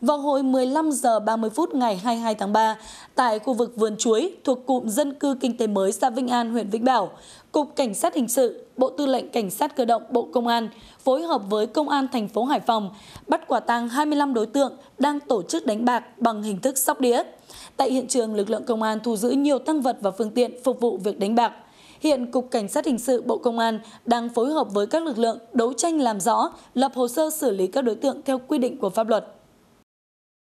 Vào hồi 15 giờ 30 phút ngày 22 tháng 3, tại khu vực vườn chuối thuộc cụm dân cư kinh tế mới xã Vinh An, huyện Vĩnh Bảo, Cục Cảnh sát hình sự, Bộ Tư lệnh Cảnh sát cơ động Bộ Công an phối hợp với Công an thành phố Hải Phòng bắt quả tang 25 đối tượng đang tổ chức đánh bạc bằng hình thức sóc đĩa. Tại hiện trường, lực lượng công an thu giữ nhiều tăng vật và phương tiện phục vụ việc đánh bạc. Hiện Cục Cảnh sát Hình sự Bộ Công an đang phối hợp với các lực lượng đấu tranh làm rõ, lập hồ sơ xử lý các đối tượng theo quy định của pháp luật.